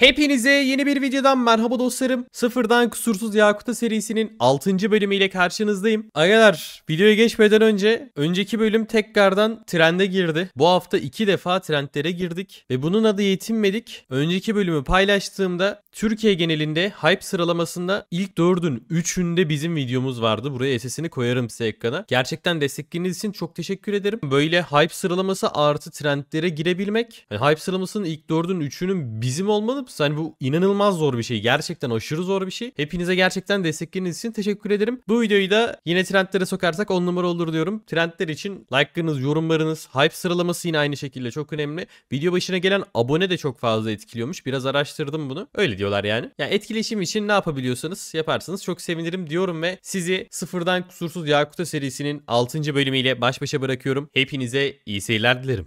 Hepinize yeni bir videodan merhaba dostlarım. Sıfırdan Kusursuz Yakut'a serisinin 6. bölümüyle karşınızdayım. arkadaşlar. videoya geçmeden önce önceki bölüm tekrardan trende girdi. Bu hafta 2 defa trendlere girdik ve bununla da yetinmedik. Önceki bölümü paylaştığımda Türkiye genelinde hype sıralamasında ilk 4'ün 3'ünde bizim videomuz vardı. Buraya SS'ini koyarım size ekrana. Gerçekten desteklediğiniz için çok teşekkür ederim. Böyle hype sıralaması artı trendlere girebilmek. Yani hype sıralamasının ilk 4'ün 3'ünün bizim olmanı Jobs. Hani bu inanılmaz zor bir şey. Gerçekten aşırı zor bir şey. Hepinize gerçekten destekleriniz için teşekkür ederim. Bu videoyu da yine trendlere sokarsak 10 numara olur diyorum. Trendler için like'larınız, yorumlarınız, hype sıralaması yine aynı şekilde çok önemli. Video başına gelen abone de çok fazla etkiliyormuş. Biraz araştırdım bunu. Öyle diyorlar yani. Ya yani etkileşim için ne yapabiliyorsanız yaparsınız. Çok sevinirim diyorum ve sizi sıfırdan kusursuz Yakut'a serisinin 6. bölümüyle baş başa bırakıyorum. Hepinize iyi seyirler dilerim.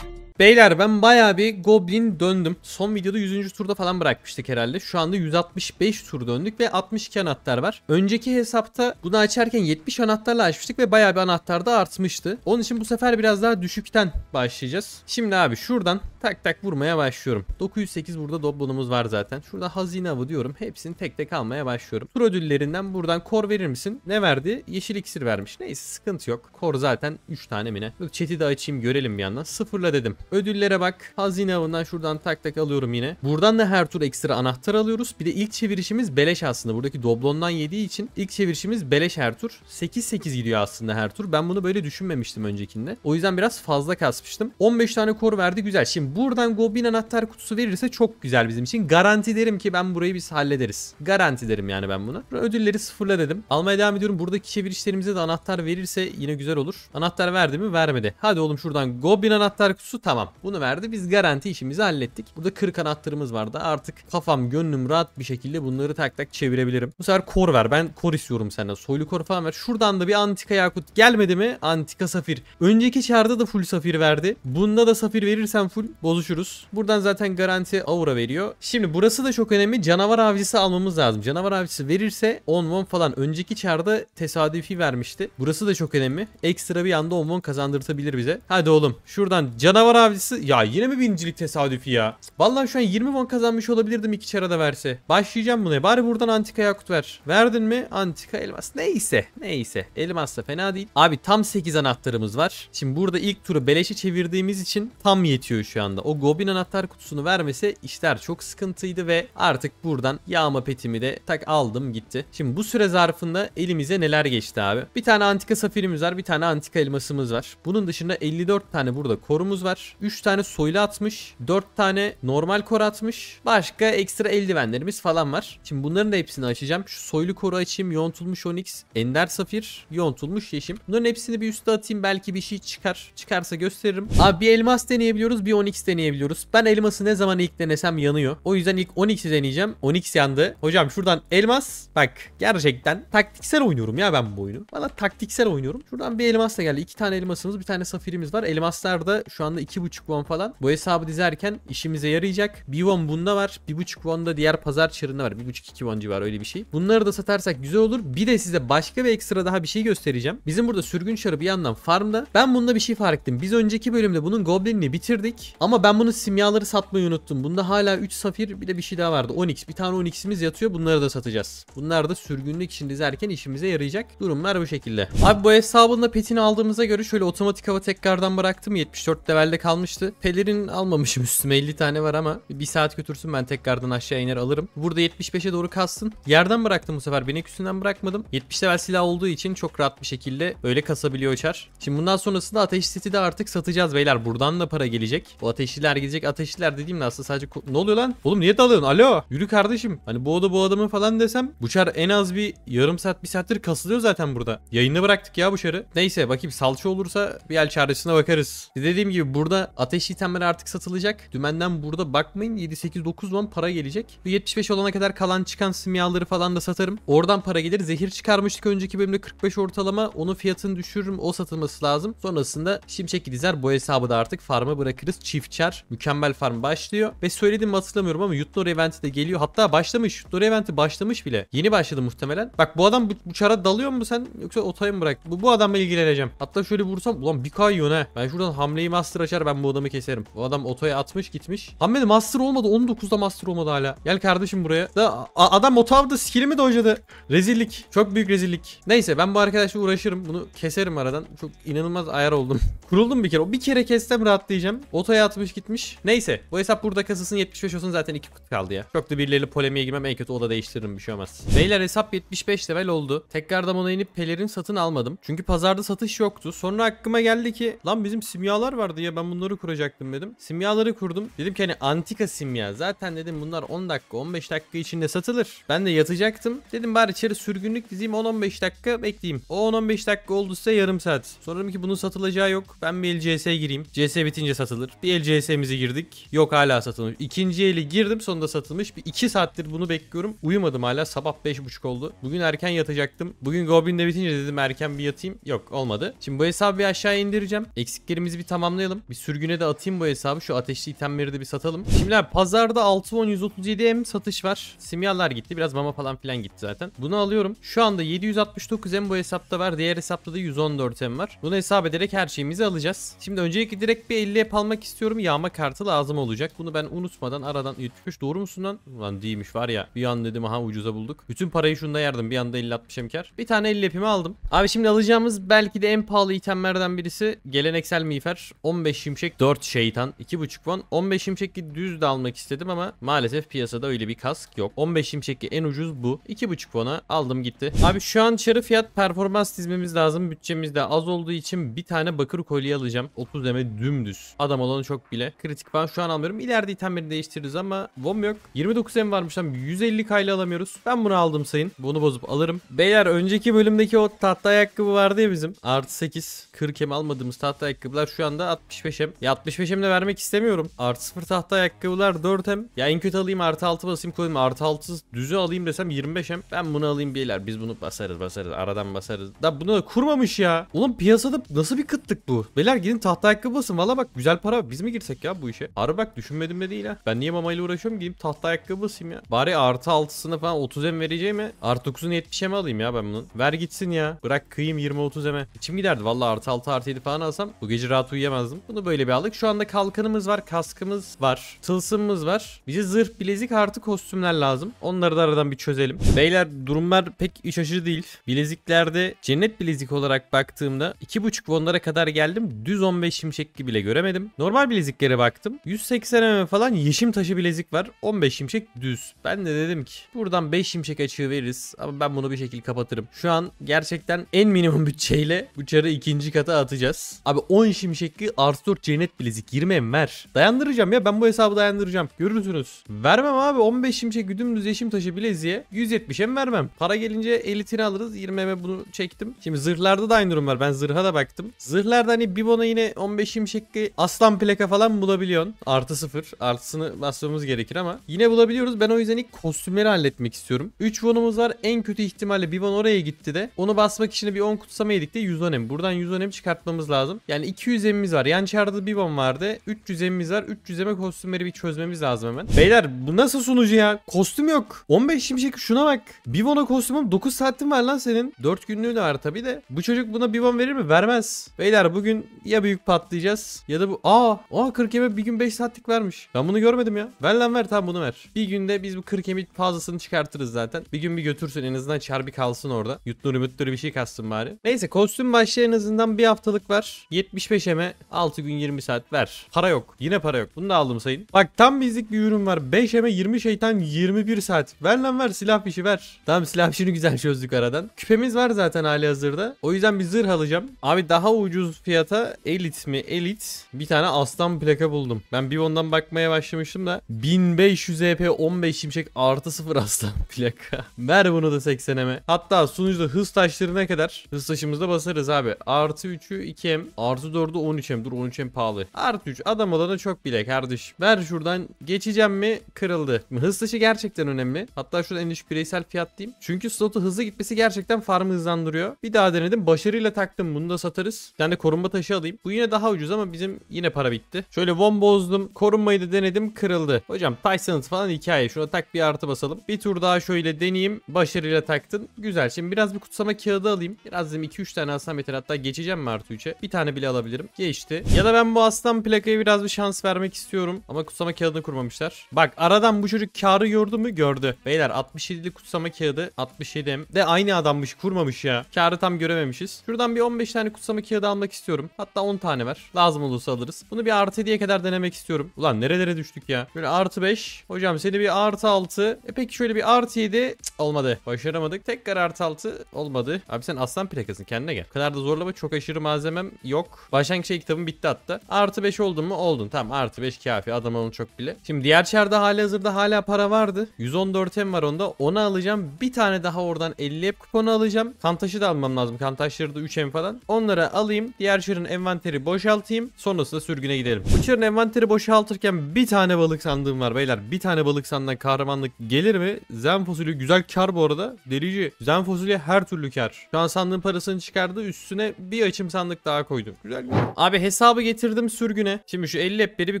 Beyler ben baya bir goblin döndüm. Son videoda 100. turda falan bırakmıştık herhalde. Şu anda 165 tur döndük ve 62 anahtar var. Önceki hesapta bunu açarken 70 anahtarla açmıştık ve baya bir anahtar da artmıştı. Onun için bu sefer biraz daha düşükten başlayacağız. Şimdi abi şuradan tak tak vurmaya başlıyorum. 908 burada dobbonumuz var zaten. Şurada hazine avı diyorum. Hepsini tek tek almaya başlıyorum. Tur ödüllerinden buradan kor verir misin? Ne verdi? Yeşil iksir vermiş. Neyse sıkıntı yok. Kor zaten 3 tane mine. Chat'i de açayım görelim bir yandan. Sıfırla dedim. Ödüllere bak. Hazine avından şuradan tak tak alıyorum yine. Buradan da her tur ekstra anahtar alıyoruz. Bir de ilk çevirişimiz beleş aslında. Buradaki doblondan yediği için ilk çevirişimiz beleş her tur. 8-8 gidiyor aslında her tur. Ben bunu böyle düşünmemiştim öncekinde. O yüzden biraz fazla kasmıştım. 15 tane kor verdi güzel. Şimdi buradan goblin anahtar kutusu verirse çok güzel bizim için. Garanti derim ki ben burayı biz hallederiz. Garanti derim yani ben bunu. Ödülleri sıfırla dedim. Almaya devam ediyorum. Buradaki çevirişlerimize de anahtar verirse yine güzel olur. Anahtar verdi mi? Vermedi. Hadi oğlum şuradan goblin anahtar kutusu tamam Tamam bunu verdi biz garanti işimizi hallettik. Burada kırk anahtarımız vardı artık kafam gönlüm rahat bir şekilde bunları tak tak çevirebilirim. Bu sefer kor ver ben kor istiyorum senden soylu kor falan ver. Şuradan da bir antika yakut gelmedi mi antika safir. Önceki çarda da full safir verdi. Bunda da safir verirsen full bozuşuruz. Buradan zaten garanti aura veriyor. Şimdi burası da çok önemli canavar avcısı almamız lazım. Canavar avcısı verirse 10 won falan önceki çarda tesadüfi vermişti. Burası da çok önemli. Ekstra bir anda 10 won kazandırtabilir bize. Hadi oğlum şuradan canavar avcısı avcısı. Ya yine mi birincilik tesadüfi ya? Vallahi şu an 20 won kazanmış olabilirdim iki çara da verse. Başlayacağım buna. Bari buradan antika yakut ver. Verdin mi? Antika elmas. Neyse. Neyse. Elmas da fena değil. Abi tam 8 anahtarımız var. Şimdi burada ilk turu beleşe çevirdiğimiz için tam yetiyor şu anda. O goblin anahtar kutusunu vermese işler çok sıkıntıydı ve artık buradan yağma petimi de tak aldım gitti. Şimdi bu süre zarfında elimize neler geçti abi? Bir tane antika safirimiz var. Bir tane antika elmasımız var. Bunun dışında 54 tane burada korumuz var. 3 tane soylu atmış. 4 tane normal kor atmış. Başka ekstra eldivenlerimiz falan var. Şimdi bunların da hepsini açacağım. Şu soylu koru açayım. Yontulmuş Onyx. Ender Safir. Yontulmuş Yeşim. Bunların hepsini bir üste atayım. Belki bir şey çıkar. Çıkarsa gösteririm. Abi bir elmas deneyebiliyoruz. Bir Onyx deneyebiliyoruz. Ben elması ne zaman ilk denesem yanıyor. O yüzden ilk Onyx'i deneyeceğim. Onyx yandı. Hocam şuradan elmas. Bak gerçekten taktiksel oynuyorum ya ben bu oyunu. Valla taktiksel oynuyorum. Şuradan bir elmas da geldi. İki tane elmasımız bir tane safirimiz var. Elmaslar da şu anda iki 1.5 won falan. Bu hesabı dizerken işimize yarayacak. 1 won bunda var. 1.5 won da diğer pazar çarında var. 1.5-2 won civarı öyle bir şey. Bunları da satarsak güzel olur. Bir de size başka bir ekstra daha bir şey göstereceğim. Bizim burada sürgün çarı bir yandan farmda. Ben bunda bir şey fark ettim. Biz önceki bölümde bunun goblinini bitirdik. Ama ben bunun simyaları satmayı unuttum. Bunda hala 3 safir bir de bir şey daha vardı. 10x. Bir tane 10x'imiz yatıyor. Bunları da satacağız. Bunlar da sürgünlük için dizerken işimize yarayacak. Durumlar bu şekilde. Abi bu hesabında petini aldığımıza göre şöyle otomatik hava tekrardan bıraktım. 74 levelde kaldı kalmıştı. Pelerin almamışım üstüme 50 tane var ama bir saat götürsün ben tekrardan aşağı iner alırım. Burada 75'e doğru kassın. Yerden bıraktım bu sefer. Benek üstünden bırakmadım. 70 level silah olduğu için çok rahat bir şekilde öyle kasabiliyor uçar. Şimdi bundan sonrasında ateş seti de artık satacağız beyler. Buradan da para gelecek. Bu ateşliler gelecek Ateşliler dediğimde aslında sadece ne oluyor lan? Oğlum niye dalıyorsun? Alo. Yürü kardeşim. Hani bu oda bu adamın falan desem Buçar en az bir yarım saat bir saattir kasılıyor zaten burada. Yayını bıraktık ya Buçar'ı. Neyse bakayım salça olursa bir el çaresine bakarız. Dediğim gibi burada arada ateş itemleri artık satılacak. Dümenden burada bakmayın 7-8-9 won para gelecek. 75 olana kadar kalan çıkan simyaları falan da satarım. Oradan para gelir. Zehir çıkarmıştık önceki bölümde 45 ortalama. Onun fiyatını düşürürüm. O satılması lazım. Sonrasında şimşek gidizler. Bu hesabı da artık farma bırakırız. Çiftçer. Mükemmel farm başlıyor. Ve söyledim hatırlamıyorum ama Yutnor eventi de geliyor. Hatta başlamış. Yutnor eventi başlamış bile. Yeni başladı muhtemelen. Bak bu adam bu, bu çara dalıyor mu sen? Yoksa otaya mı bırak? Bu, bu adamla ilgileneceğim. Hatta şöyle vursam. Ulan bir kayyon he. Ben şuradan hamleyi master açar ben bu adamı keserim. Bu adam otoya atmış gitmiş. Hammedi master olmadı. 19'da master olmadı hala. Gel kardeşim buraya. Da adam otavda skillimi dojladı. Rezillik. Çok büyük rezillik. Neyse ben bu arkadaşla uğraşırım. Bunu keserim aradan. Çok inanılmaz ayar oldum. Kuruldum bir kere. O bir kere kessem rahatlayacağım. Otoya atmış gitmiş. Neyse. Bu hesap burada kasasın 75 olsun zaten 2 kut kaldı ya. Çok da birileriyle polemiğe girmem en kötü oda değiştiririm bir şey olmaz. Beyler hesap 75 level oldu. Tekrardan ona inip pelerin satın almadım. Çünkü pazarda satış yoktu. Sonra aklıma geldi ki lan bizim simyalar vardı ya ben bunu bunları kuracaktım dedim. Simyaları kurdum. Dedim ki hani antika simya. Zaten dedim bunlar 10 dakika 15 dakika içinde satılır. Ben de yatacaktım. Dedim bari içeri sürgünlük dizeyim 10-15 dakika bekleyeyim. O 10-15 dakika oldu size yarım saat. Sonra dedim ki bunun satılacağı yok. Ben bir LCS'ye gireyim. CS bitince satılır. Bir LCS'mizi girdik. Yok hala satılmış. İkinci eli girdim sonunda satılmış. Bir 2 saattir bunu bekliyorum. Uyumadım hala. Sabah 5.30 oldu. Bugün erken yatacaktım. Bugün Goblin de bitince dedim erken bir yatayım. Yok olmadı. Şimdi bu hesabı bir aşağı indireceğim. Eksiklerimizi bir tamamlayalım. Bir sürgüne de atayım bu hesabı. Şu ateşli itemleri de bir satalım. Şimdi abi, pazarda 6.10.137M satış var. Simyalar gitti. Biraz mama falan filan gitti zaten. Bunu alıyorum. Şu anda 769M bu hesapta var. Diğer hesapta da 114M var. Bunu hesap ederek her şeyimizi alacağız. Şimdi öncelikle direkt bir 50 almak istiyorum. Yağma kartı lazım olacak. Bunu ben unutmadan aradan 73 doğru musun lan? Ulan değilmiş var ya. Bir an dedim aha ucuza bulduk. Bütün parayı şunda yardım. Bir anda 50-60 emkar. Bir tane 50 epimi aldım. Abi şimdi alacağımız belki de en pahalı itemlerden birisi. Geleneksel miğfer. 15 -20 şimşek 4 şeytan 2.5 won 15 şimşekli düz de almak istedim ama maalesef piyasada öyle bir kask yok. 15 şimşekli en ucuz bu. 2.5 won'a aldım gitti. Abi şu an çarı fiyat performans dizmemiz lazım. Bütçemiz de az olduğu için bir tane bakır kolye alacağım. 30 deme dümdüz. Adam olanı çok bile. Kritik falan şu an almıyorum. ileride itemleri değiştiririz ama won yok. 29 em varmış lan. 150 kayla alamıyoruz. Ben bunu aldım sayın. Bunu bozup alırım. Beyler önceki bölümdeki o tatlı ayakkabı vardı ya bizim. Artı 8. 40 em almadığımız tatlı ayakkabılar şu anda 65 em 65'im. Ya 65'im de vermek istemiyorum. Artı 0 tahta ayakkabılar 4M. Ya en kötü alayım artı 6 basayım koyayım. Artı 6 düzü alayım desem 25M. Ben bunu alayım beyler. Biz bunu basarız basarız. Aradan basarız. Da bunu da kurmamış ya. Oğlum piyasada nasıl bir kıtlık bu? Beyler gidin tahta ayakkabı basın. Valla bak güzel para. Biz mi girsek ya bu işe? Harbi bak düşünmedim de değil ha. Ben niye mamayla uğraşıyorum? Gideyim tahta ayakkabı basayım ya. Bari artı 6'sını falan 30M vereceğime artı 9'unu 70'e mi alayım ya ben bunun? Ver gitsin ya. Bırak kıyım 20-30M'e. İçim giderdi. Valla artı 6 artı 7 falan alsam bu gece rahat uyuyamazdım. Bunu böyle böyle bir aldık. Şu anda kalkanımız var, kaskımız var, tılsımımız var. Bize zırh, bilezik artı kostümler lazım. Onları da aradan bir çözelim. Beyler durumlar pek iç aşırı değil. Bileziklerde cennet bilezik olarak baktığımda 2.5 wonlara kadar geldim. Düz 15 şimşekli bile göremedim. Normal bileziklere baktım. 180 mm falan yeşim taşı bilezik var. 15 şimşek düz. Ben de dedim ki buradan 5 şimşek açığı veririz ama ben bunu bir şekilde kapatırım. Şu an gerçekten en minimum bütçeyle bu çarı ikinci kata atacağız. Abi 10 şimşekli artı 4 Cennet bilezik 20 em ver. Dayandıracağım ya ben bu hesabı dayandıracağım. Görürsünüz. Vermem abi 15 şimşe güdümlüz yeşim taşı bileziğe 170 em vermem. Para gelince elitini alırız. 20 eme bunu çektim. Şimdi zırhlarda da aynı durum var. Ben zırha da baktım. Zırhlarda hani Bibon'a yine 15 şimşekli aslan plaka falan bulabiliyorsun. Artı sıfır. Artısını basmamız gerekir ama yine bulabiliyoruz. Ben o yüzden ilk kostümleri halletmek istiyorum. 3 bonumuz var. En kötü ihtimalle Bibon oraya gitti de onu basmak için bir 10 kutsama yedik de 110 em. Buradan 110 em çıkartmamız lazım. Yani 200 emimiz var. Yan çarda vardı, bir bomb vardı. 300 emimiz var. 300 eme kostümleri bir çözmemiz lazım hemen. Beyler bu nasıl sunucu ya? Kostüm yok. 15 şimşek şuna bak. Bivon'a kostümüm 9 saatin var lan senin. 4 günlüğü de var tabi de. Bu çocuk buna Bivon verir mi? Vermez. Beyler bugün ya büyük patlayacağız ya da bu. Aa, aa 40 eme bir gün 5 saatlik vermiş. Ben bunu görmedim ya. Ver lan ver tamam bunu ver. Bir günde biz bu 40 emi fazlasını çıkartırız zaten. Bir gün bir götürsün en azından çarbi kalsın orada. Yutnuru müttürü bir şey kastım bari. Neyse kostüm başlığı en azından bir haftalık var. 75 eme 6 gün gün 20 saat ver. Para yok. Yine para yok. Bunu da aldım sayın. Bak tam bizlik bir ürün var. 5M'e 20 şeytan 21 saat. Ver lan ver silah fişi ver. Tamam silah fişini güzel çözdük aradan. Küpemiz var zaten hali hazırda. O yüzden bir zırh alacağım. Abi daha ucuz fiyata elit mi elit bir tane aslan plaka buldum. Ben bir ondan bakmaya başlamıştım da 1500 EP 15 şimşek artı 0 aslan plaka. ver bunu da 80M'e. Hatta sunucuda hız taşları ne kadar? Hız taşımızda basarız abi. Artı 3'ü 2M artı 4'ü 13M. Dur 13M için pahalı. Artı 3 adam olanı çok bile kardeş. Ver şuradan geçeceğim mi kırıldı. Hız dışı gerçekten önemli. Hatta şurada en düşük bireysel fiyat diyeyim. Çünkü slotu hızlı gitmesi gerçekten farmı hızlandırıyor. Bir daha denedim. Başarıyla taktım. Bunu da satarız. Bir tane korunma taşı alayım. Bu yine daha ucuz ama bizim yine para bitti. Şöyle von bozdum. Korunmayı da denedim. Kırıldı. Hocam Tyson's falan hikaye. Şuna tak bir artı basalım. Bir tur daha şöyle deneyeyim. Başarıyla taktın. Güzel. Şimdi biraz bir kutsama kağıdı alayım. Biraz dedim 2-3 tane alsam yeter. Hatta geçeceğim mi artı 3'e? Bir tane bile alabilirim. Geçti. Ya da ben bu aslan plakaya biraz bir şans vermek istiyorum. Ama kutsama kağıdını kurmamışlar. Bak aradan bu çocuk karı gördü mü? Gördü. Beyler 67'li kutsama kağıdı. 67'm. De aynı adammış kurmamış ya. Karı tam görememişiz. Şuradan bir 15 tane kutsama kağıdı almak istiyorum. Hatta 10 tane ver. Lazım olursa alırız. Bunu bir artı 7'ye kadar denemek istiyorum. Ulan nerelere düştük ya? Böyle artı 5. Hocam seni bir artı 6. E peki şöyle bir artı 7. Cık, olmadı. Başaramadık. Tekrar artı 6. Olmadı. Abi sen aslan plakasın kendine gel. O kadar da zorlama çok aşırı malzemem yok. Başlangıç kitabım bitti hatta hesapta. Artı 5 oldun mu? Oldun. Tamam artı 5 kafi. Adam onu çok bile. Şimdi diğer çarda hali hazırda hala para vardı. 114M var onda. Onu alacağım. Bir tane daha oradan 50 hep kuponu alacağım. Kantaşı da almam lazım. Kantaşları da 3M falan. Onları alayım. Diğer çarın envanteri boşaltayım. Sonrasında sürgüne gidelim. Bu çarın envanteri boşaltırken bir tane balık sandığım var beyler. Bir tane balık sandığından kahramanlık gelir mi? Zen fosili güzel kar bu arada. Delici. Zen fosili her türlü kar. Şu an sandığın parasını çıkardı. Üstüne bir açım sandık daha koydum. Güzel. Abi hesabı getir getirdim sürgüne. Şimdi şu 50 epleri bir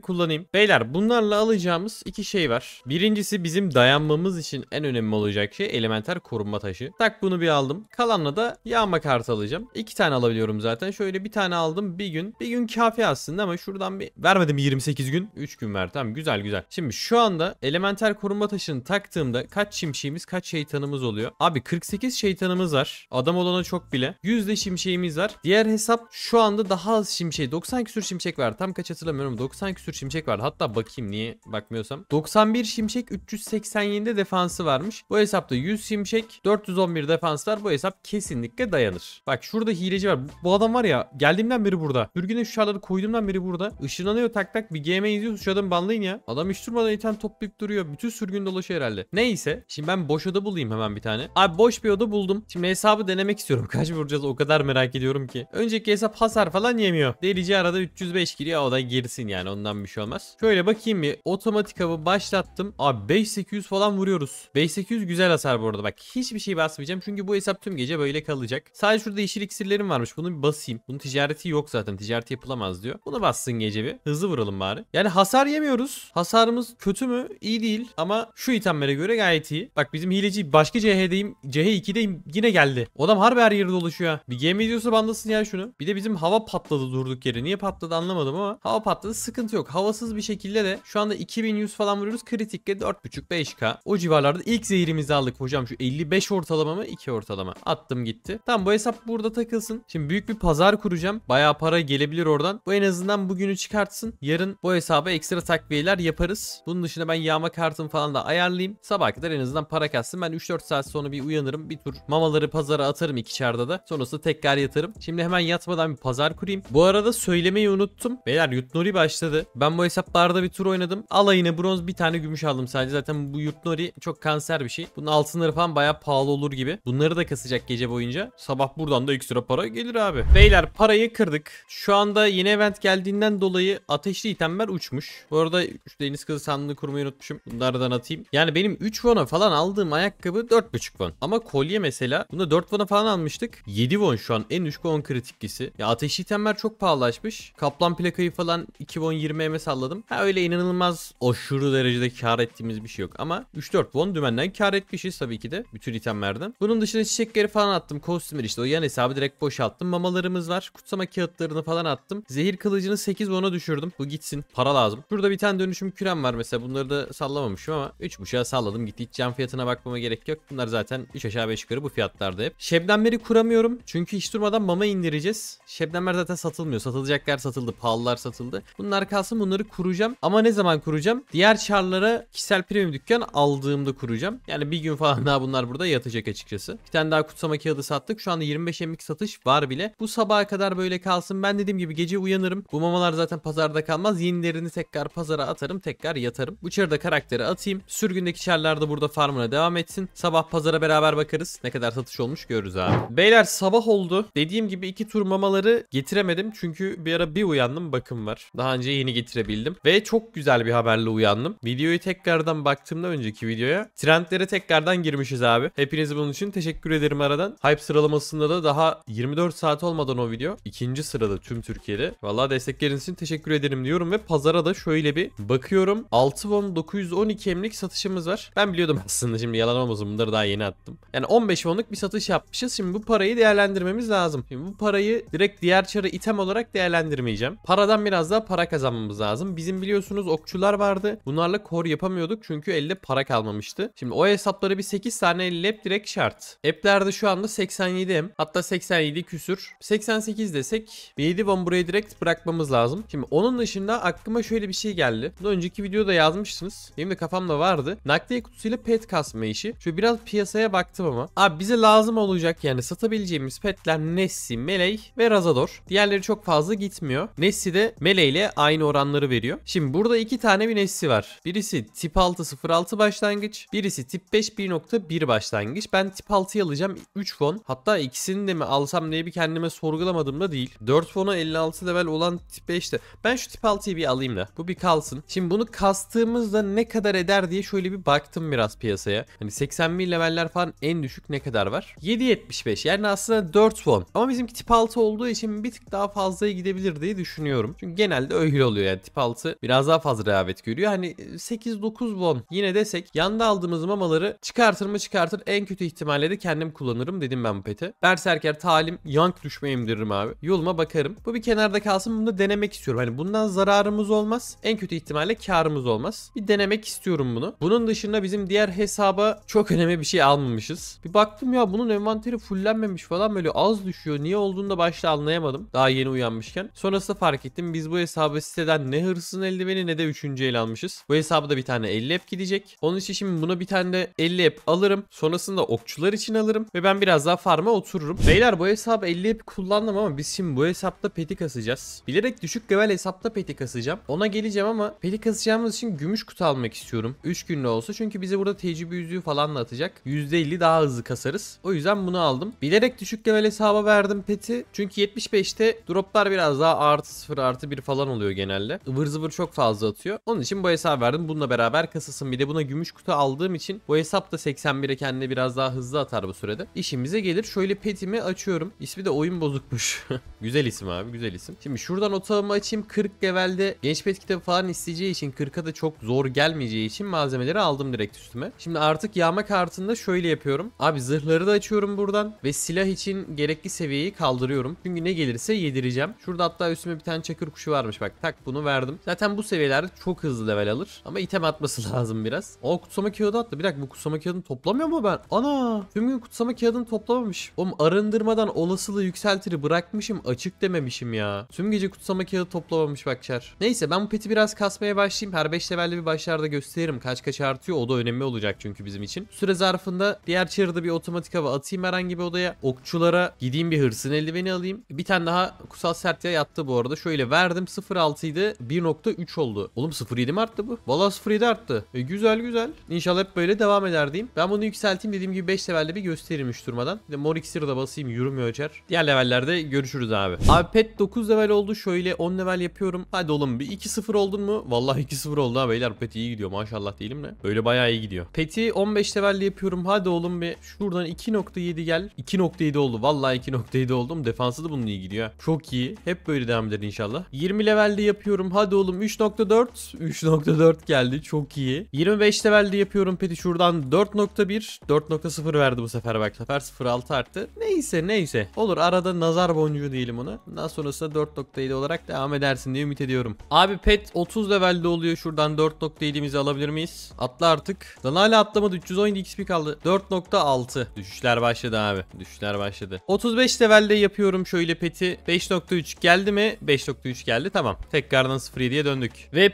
kullanayım. Beyler bunlarla alacağımız iki şey var. Birincisi bizim dayanmamız için en önemli olacak şey elementer korunma taşı. Tak bunu bir aldım. Kalanla da yağma kartı alacağım. İki tane alabiliyorum zaten. Şöyle bir tane aldım bir gün. Bir gün kafi aslında ama şuradan bir vermedim 28 gün. 3 gün ver. Tamam güzel güzel. Şimdi şu anda elementer korunma taşını taktığımda kaç şimşeğimiz kaç şeytanımız oluyor? Abi 48 şeytanımız var. Adam olana çok bile. %100 şimşeğimiz var. Diğer hesap şu anda daha az şimşeği. 90 küsür şimşek verdi. Tam kaç hatırlamıyorum. 90 küsür şimşek vardı. Hatta bakayım niye bakmıyorsam. 91 şimşek 387 defansı varmış. Bu hesapta 100 şimşek 411 defans var. Bu hesap kesinlikle dayanır. Bak şurada hileci var. Bu adam var ya geldiğimden beri burada.Ürgün'e şu şarları koyduğumdan beri burada. Işınlanıyor tak tak bir GM izliyorsun. Şu adamı banlayın ya. Adam hiç durmadan iten toplayıp duruyor. Bütün sürgün dolaşıyor herhalde. Neyse. Şimdi ben boş oda bulayım hemen bir tane. Abi boş bir oda buldum. Şimdi hesabı denemek istiyorum. Kaç vuracağız o kadar merak ediyorum ki. Önceki hesap hasar falan yemiyor. Delici arada 305 giriyor o da girsin yani ondan bir şey olmaz. Şöyle bakayım bir otomatik avı başlattım. Abi 5800 falan vuruyoruz. 5800 güzel hasar bu arada bak hiçbir şey basmayacağım çünkü bu hesap tüm gece böyle kalacak. Sadece şurada yeşil iksirlerim varmış bunu bir basayım. Bunun ticareti yok zaten ticareti yapılamaz diyor. Bunu bassın gece bir hızlı vuralım bari. Yani hasar yemiyoruz. Hasarımız kötü mü? İyi değil ama şu itemlere göre gayet iyi. Bak bizim hileci başka CH'deyim. CH2'deyim yine geldi. O adam harbi her yerde dolaşıyor. Bir game videosu bandasın ya şunu. Bir de bizim hava patladı durduk yere. Niye patladı? patladı anlamadım ama hava patladı sıkıntı yok. Havasız bir şekilde de şu anda 2100 falan vuruyoruz. Kritikle 4.5-5k. O civarlarda ilk zehirimizi aldık hocam. Şu 55 ortalama mı? 2 ortalama. Attım gitti. Tamam bu hesap burada takılsın. Şimdi büyük bir pazar kuracağım. Baya para gelebilir oradan. Bu en azından bugünü çıkartsın. Yarın bu hesaba ekstra takviyeler yaparız. Bunun dışında ben yağma kartımı falan da ayarlayayım. Sabah kadar en azından para kalsın. Ben 3-4 saat sonra bir uyanırım. Bir tur mamaları pazara atarım iki çarda da. Sonrasında tekrar yatarım. Şimdi hemen yatmadan bir pazar kurayım. Bu arada söylemeyi unuttum. Beyler Yutnori başladı. Ben bu hesaplarda bir tur oynadım. Alayına bronz bir tane gümüş aldım sadece. Zaten bu Yutnori çok kanser bir şey. Bunun altınları falan bayağı pahalı olur gibi. Bunları da kasacak gece boyunca. Sabah buradan da ekstra para gelir abi. Beyler parayı kırdık. Şu anda yeni event geldiğinden dolayı ateşli itemler uçmuş. Bu arada şu deniz kızı sandığı kurmayı unutmuşum. Bunlardan atayım. Yani benim 3 vona falan aldığım ayakkabı 4.5 won. Ama kolye mesela bunda 4 vona falan almıştık. 7 won şu an en 3 won kritiklisi. Ya ateşli itemler çok pahalılaşmış. Kaplan plakayı falan 2020'ye salladım. Ha öyle inanılmaz aşırı derecede kar ettiğimiz bir şey yok. Ama 3-4 won dümenden kar etmişiz tabii ki de. Bütün itemlerden. Bunun dışında çiçekleri falan attım. Kostümler işte o yan hesabı direkt boşalttım. Mamalarımız var. Kutsama kağıtlarını falan attım. Zehir kılıcını 8 won'a düşürdüm. Bu gitsin. Para lazım. Burada bir tane dönüşüm kürem var mesela. Bunları da sallamamışım ama 3.5'a salladım gitti. Hiç can fiyatına bakmama gerek yok. Bunlar zaten 3 aşağı 5 yukarı bu fiyatlarda hep. Şebnemleri kuramıyorum. Çünkü hiç durmadan mama indireceğiz. Şebnemler zaten satılmıyor. Satılacaklar satıldı, pahalılar satıldı. Bunlar kalsın bunları kuracağım. Ama ne zaman kuracağım? Diğer çarlara kişisel premium dükkan aldığımda kuracağım. Yani bir gün falan daha bunlar burada yatacak açıkçası. Bir tane daha kutsama kağıdı sattık. Şu anda 25 emlik satış var bile. Bu sabaha kadar böyle kalsın. Ben dediğim gibi gece uyanırım. Bu mamalar zaten pazarda kalmaz. Yenilerini tekrar pazara atarım. Tekrar yatarım. Bu çarı da karakteri atayım. Sürgündeki çarlar da burada farmına devam etsin. Sabah pazara beraber bakarız. Ne kadar satış olmuş görürüz abi. Beyler sabah oldu. Dediğim gibi iki tur mamaları getiremedim. Çünkü bir ara bir uyandım bakım var. Daha önce yeni getirebildim. Ve çok güzel bir haberle uyandım. Videoyu tekrardan baktığımda önceki videoya trendlere tekrardan girmişiz abi. Hepiniz bunun için teşekkür ederim aradan. Hype sıralamasında da daha 24 saat olmadan o video ikinci sırada tüm Türkiye'de. Valla destekleriniz için teşekkür ederim diyorum ve pazara da şöyle bir bakıyorum. 6 won 912 emlik satışımız var. Ben biliyordum aslında şimdi yalan olmasın bunları daha yeni attım. Yani 15 wonluk bir satış yapmışız. Şimdi bu parayı değerlendirmemiz lazım. Şimdi bu parayı direkt diğer çarı item olarak değerlendirmemiz bitiremeyeceğim. Paradan biraz daha para kazanmamız lazım. Bizim biliyorsunuz okçular vardı. Bunlarla kor yapamıyorduk çünkü elde para kalmamıştı. Şimdi o hesapları bir 8 tane lap direkt şart. App'lerde şu anda 87M hatta 87 küsür. 88 desek 7 bomb buraya direkt bırakmamız lazım. Şimdi onun dışında aklıma şöyle bir şey geldi. Bunu önceki videoda yazmıştınız. Benim de kafamda vardı. Nakliye kutusuyla pet kasma işi. Şu biraz piyasaya baktım ama. Abi bize lazım olacak yani satabileceğimiz petler Nessi, Melee ve Razador. Diğerleri çok fazla gitmiyor vermiyor. Nessi de Mele ile aynı oranları veriyor. Şimdi burada iki tane bir Nessi var. Birisi tip 606 başlangıç. Birisi tip 5 1.1 başlangıç. Ben tip 6'yı alacağım 3 fon. Hatta ikisini de mi alsam diye bir kendime sorgulamadım da değil. 4 fona 56 level olan tip 5'te. Ben şu tip 6'yı bir alayım da. Bu bir kalsın. Şimdi bunu kastığımızda ne kadar eder diye şöyle bir baktım biraz piyasaya. Hani 81 leveller falan en düşük ne kadar var? 7.75 yani aslında 4 fon. Ama bizimki tip 6 olduğu için bir tık daha fazlaya gidebilirdi diye düşünüyorum. Çünkü genelde öyle oluyor yani tip 6 biraz daha fazla rehavet görüyor. Hani 8-9 e, bon yine desek yanda aldığımız mamaları çıkartır mı çıkartır en kötü ihtimalle de kendim kullanırım dedim ben bu pete. Berserker talim yank düşmeye emdiririm abi. Yoluma bakarım. Bu bir kenarda kalsın bunu da denemek istiyorum. Hani bundan zararımız olmaz. En kötü ihtimalle karımız olmaz. Bir denemek istiyorum bunu. Bunun dışında bizim diğer hesaba çok önemli bir şey almamışız. Bir baktım ya bunun envanteri fullenmemiş falan böyle az düşüyor. Niye olduğunu da başta anlayamadım. Daha yeni uyanmışken. Sonra sonrası fark ettim. Biz bu hesabı siteden ne hırsızın eldiveni ne de 3. el almışız. Bu hesabı da bir tane 50 app gidecek. Onun için şimdi buna bir tane de 50 app alırım. Sonrasında okçular için alırım. Ve ben biraz daha farma otururum. Beyler bu hesabı 50 app kullandım ama biz şimdi bu hesapta peti kasacağız. Bilerek düşük level hesapta peti kasacağım. Ona geleceğim ama peti kasacağımız için gümüş kutu almak istiyorum. 3 günde olsa çünkü bize burada tecrübe yüzüğü falan da atacak. %50 daha hızlı kasarız. O yüzden bunu aldım. Bilerek düşük level hesaba verdim peti. Çünkü 75'te droplar biraz daha artı 0 artı 1 falan oluyor genelde. Ivır zıvır çok fazla atıyor. Onun için bu hesap verdim. Bununla beraber kasasın. Bir de buna gümüş kutu aldığım için bu hesap da 81'e kendine biraz daha hızlı atar bu sürede. İşimize gelir. Şöyle petimi açıyorum. İsmi de oyun bozukmuş. güzel isim abi güzel isim. Şimdi şuradan otağımı açayım. 40 levelde genç pet kitabı falan isteyeceği için 40'a da çok zor gelmeyeceği için malzemeleri aldım direkt üstüme. Şimdi artık yağma kartında şöyle yapıyorum. Abi zırhları da açıyorum buradan ve silah için gerekli seviyeyi kaldırıyorum. Çünkü ne gelirse yedireceğim. Şurada hatta Hatta üstüme bir tane çakır kuşu varmış bak. Tak bunu verdim. Zaten bu seviyelerde çok hızlı level alır. Ama item atması lazım biraz. O kutsama kağıdı attı. Bir dakika bu kutsama kağıdını toplamıyor mu ben? Ana! Tüm gün kutsama kağıdını toplamamış. Oğlum arındırmadan olasılığı yükseltiri bırakmışım. Açık dememişim ya. Tüm gece kutsama kağıdı toplamamış bak çar. Neyse ben bu peti biraz kasmaya başlayayım. Her 5 levelde bir başlarda gösteririm. Kaç kaç artıyor. O da önemli olacak çünkü bizim için. Süre zarfında diğer çarıda bir otomatik hava atayım herhangi bir odaya. Okçulara gideyim bir hırsın eldiveni alayım. Bir tane daha kutsal sertliğe yat arttı bu arada. Şöyle verdim 0.6 idi 1.3 oldu. Oğlum 0.7 mi arttı bu? Valla 0.7 arttı. E, güzel güzel. İnşallah hep böyle devam eder diyeyim. Ben bunu yükselteyim dediğim gibi 5 levelde bir gösteririm hiç durmadan. Bir de mor iksiri de basayım yürümüyor açar. Diğer levellerde görüşürüz abi. Abi pet 9 level oldu. Şöyle 10 level yapıyorum. Hadi oğlum bir 2-0 oldun mu? Vallahi 2-0 oldu ha beyler. Pet iyi gidiyor maşallah değilim de. Böyle bayağı iyi gidiyor. Peti 15 level yapıyorum. Hadi oğlum bir şuradan 2.7 gel. 2.7 oldu. Vallahi 2.7 oldum. Defansı da bunun iyi gidiyor. Çok iyi. Hep böyle devam eder inşallah. 20 levelde yapıyorum. Hadi oğlum 3.4. 3.4 geldi. Çok iyi. 25 levelde yapıyorum. Peti şuradan 4.1. 4.0 verdi bu sefer bak. Sefer 0.6 arttı. Neyse neyse. Olur arada nazar boncuğu diyelim ona. Daha sonrasında 4.7 olarak devam edersin diye ümit ediyorum. Abi pet 30 levelde oluyor. Şuradan 4.7'mizi alabilir miyiz? Atla artık. Lan hala atlamadı. 317 XP kaldı. 4.6. Düşüşler başladı abi. Düşüşler başladı. 35 levelde yapıyorum şöyle peti. 5.3 geldim mi? 5.3 geldi. Tamam. Tekrardan 0.7'ye döndük. Ve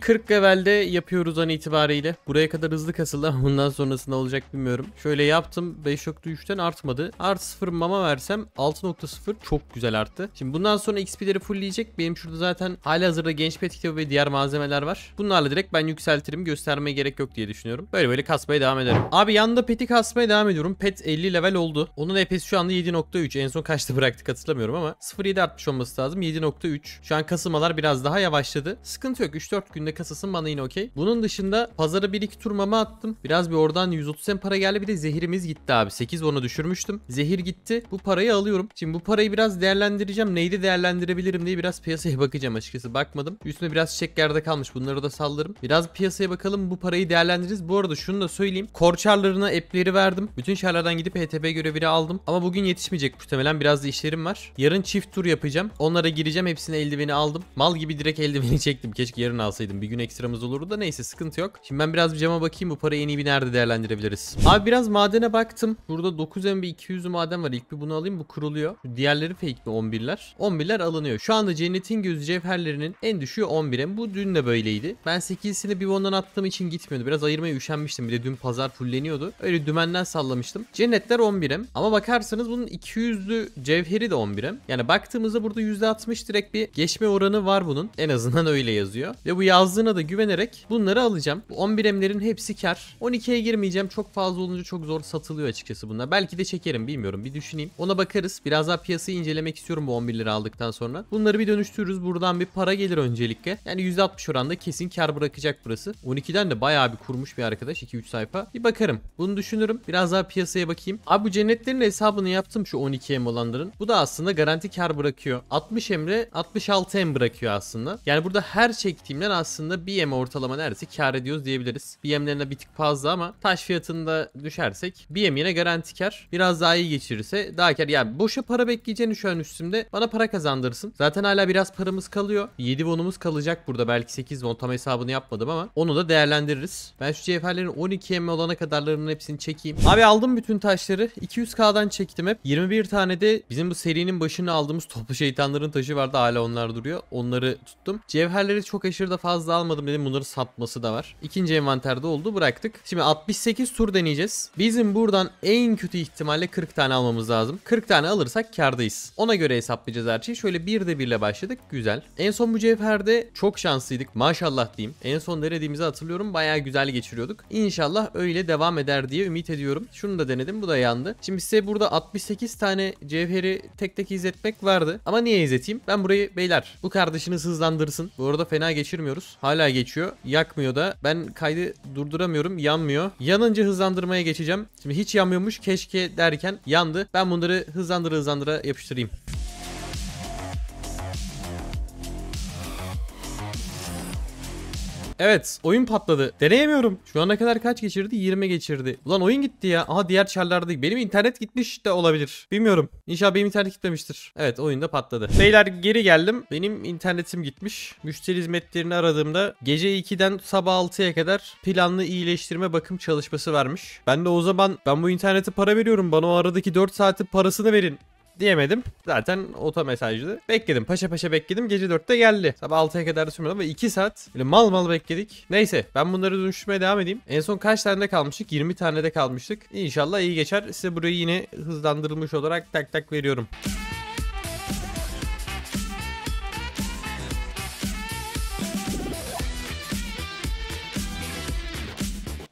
40 levelde yapıyoruz an itibariyle. Buraya kadar hızlı kasıldı ama bundan sonrasında olacak bilmiyorum. Şöyle yaptım. 5.3'ten artmadı. art 0 mama versem 6.0 çok güzel arttı. Şimdi bundan sonra XP'leri fullleyecek. Benim şurada zaten hali hazırda genç pet kitabı ve diğer malzemeler var. Bunlarla direkt ben yükseltirim. Göstermeye gerek yok diye düşünüyorum. Böyle böyle kasmaya devam ederim. Abi yanda peti kasmaya devam ediyorum. Pet 50 level oldu. Onun EP'si şu anda 7.3. En son kaçtı bıraktık hatırlamıyorum ama 0.7 artmış olması lazım. 7.3. Şu an kasılmalar biraz daha yavaşladı. Sıkıntı yok. 3-4 günde kasasın bana yine okey. Bunun dışında pazara 1-2 turmama attım. Biraz bir oradan 130 sen para geldi. Bir de zehirimiz gitti abi. 8 onu düşürmüştüm. Zehir gitti. Bu parayı alıyorum. Şimdi bu parayı biraz değerlendireceğim. Neydi değerlendirebilirim diye biraz piyasaya bakacağım açıkçası. Bakmadım. Üstüne biraz çiçeklerde kalmış. Bunları da sallarım. Biraz piyasaya bakalım. Bu parayı değerlendiririz. Bu arada şunu da söyleyeyim. Korçarlarına epleri verdim. Bütün şarlardan gidip HTP görevini aldım. Ama bugün yetişmeyecek muhtemelen. Biraz da işlerim var. Yarın çift tur yapacağım. Onlara gireceğim hepsine eldiveni aldım. Mal gibi direkt eldiveni çektim. Keşke yarın alsaydım. Bir gün ekstramız olurdu da neyse sıkıntı yok. Şimdi ben biraz bir cama bakayım bu parayı en iyi bir nerede değerlendirebiliriz. Abi biraz madene baktım. Burada 9 MB 200 maden var. İlk bir bunu alayım bu kuruluyor. Diğerleri fake mi 11'ler? 11'ler alınıyor. Şu anda cennetin gözü cevherlerinin en düşüğü 11 M. Bu dün de böyleydi. Ben 8'sini bir ondan attığım için gitmiyordu. Biraz ayırmaya üşenmiştim. Bir de dün pazar fulleniyordu. Öyle dümenden sallamıştım. Cennetler 11 M. Ama bakarsanız bunun 200'lü cevheri de 11 M. Yani baktığımızda burada %60 basmış direkt bir geçme oranı var bunun. En azından öyle yazıyor. Ve bu yazdığına da güvenerek bunları alacağım. Bu 11 emlerin hepsi kar. 12'ye girmeyeceğim. Çok fazla olunca çok zor satılıyor açıkçası bunlar. Belki de çekerim bilmiyorum. Bir düşüneyim. Ona bakarız. Biraz daha piyasayı incelemek istiyorum bu 11 lira aldıktan sonra. Bunları bir dönüştürürüz. Buradan bir para gelir öncelikle. Yani %60 oranda kesin kar bırakacak burası. 12'den de bayağı bir kurmuş bir arkadaş. 2-3 sayfa. Bir bakarım. Bunu düşünürüm. Biraz daha piyasaya bakayım. Abi bu cennetlerin hesabını yaptım şu 12 em olanların. Bu da aslında garanti kar bırakıyor. 60 em emre 66 em bırakıyor aslında. Yani burada her çektiğimden aslında 1 em ortalama neredeyse kar ediyoruz diyebiliriz. 1 emlerine bir tık fazla ama taş fiyatında düşersek 1 em yine garanti kar. Biraz daha iyi geçirirse daha kar. Yani boşa para bekleyeceğini şu an üstümde bana para kazandırsın. Zaten hala biraz paramız kalıyor. 7 bonumuz kalacak burada belki 8 bon tam hesabını yapmadım ama onu da değerlendiririz. Ben şu cevherlerin 12 em olana kadarlarının hepsini çekeyim. Abi aldım bütün taşları. 200k'dan çektim hep. 21 tane de bizim bu serinin başına aldığımız toplu şeytanların taşı vardı hala onlar duruyor. Onları tuttum. Cevherleri çok aşırı da fazla almadım dedim. Bunları satması da var. İkinci envanterde oldu bıraktık. Şimdi 68 tur deneyeceğiz. Bizim buradan en kötü ihtimalle 40 tane almamız lazım. 40 tane alırsak kardayız. Ona göre hesaplayacağız her şeyi. Şöyle bir de birle başladık. Güzel. En son bu cevherde çok şanslıydık. Maşallah diyeyim. En son denediğimizi hatırlıyorum. Baya güzel geçiriyorduk. İnşallah öyle devam eder diye ümit ediyorum. Şunu da denedim. Bu da yandı. Şimdi size burada 68 tane cevheri tek tek izletmek vardı. Ama niye izleteyim? kapatayım. Ben burayı beyler bu kardeşiniz hızlandırsın. Bu arada fena geçirmiyoruz. Hala geçiyor. Yakmıyor da. Ben kaydı durduramıyorum. Yanmıyor. Yanınca hızlandırmaya geçeceğim. Şimdi hiç yanmıyormuş keşke derken yandı. Ben bunları hızlandıra hızlandıra yapıştırayım. Evet oyun patladı. Deneyemiyorum. Şu ana kadar kaç geçirdi? 20 geçirdi. Ulan oyun gitti ya. Aha diğer çarlarda benim internet gitmiş de olabilir. Bilmiyorum. İnşallah benim internet gitmemiştir. Evet oyunda patladı. Beyler geri geldim. Benim internetim gitmiş. Müşteri hizmetlerini aradığımda gece 2'den sabah 6'ya kadar planlı iyileştirme bakım çalışması vermiş. Ben de o zaman ben bu internete para veriyorum. Bana o aradaki 4 saati parasını verin diyemedim. Zaten ota mesajdı. Bekledim. Paşa paşa bekledim. Gece 4'te geldi. Sabah 6'ya kadar da sürmedi ama 2 saat böyle mal mal bekledik. Neyse ben bunları dönüştürmeye devam edeyim. En son kaç tane de kalmıştık? 20 tane de kalmıştık. İnşallah iyi geçer. Size burayı yine hızlandırılmış olarak tak tak veriyorum.